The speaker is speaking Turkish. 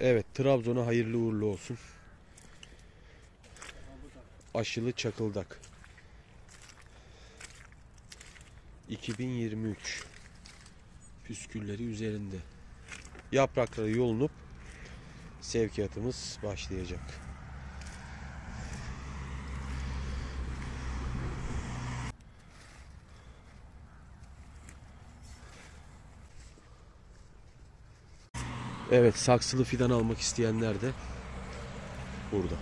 Evet Trabzon'a hayırlı uğurlu olsun. Aşılı Çakıldak. 2023 püskülleri üzerinde. Yaprakları yolunup sevkiyatımız başlayacak. Evet saksılı fidan almak isteyenler de burada.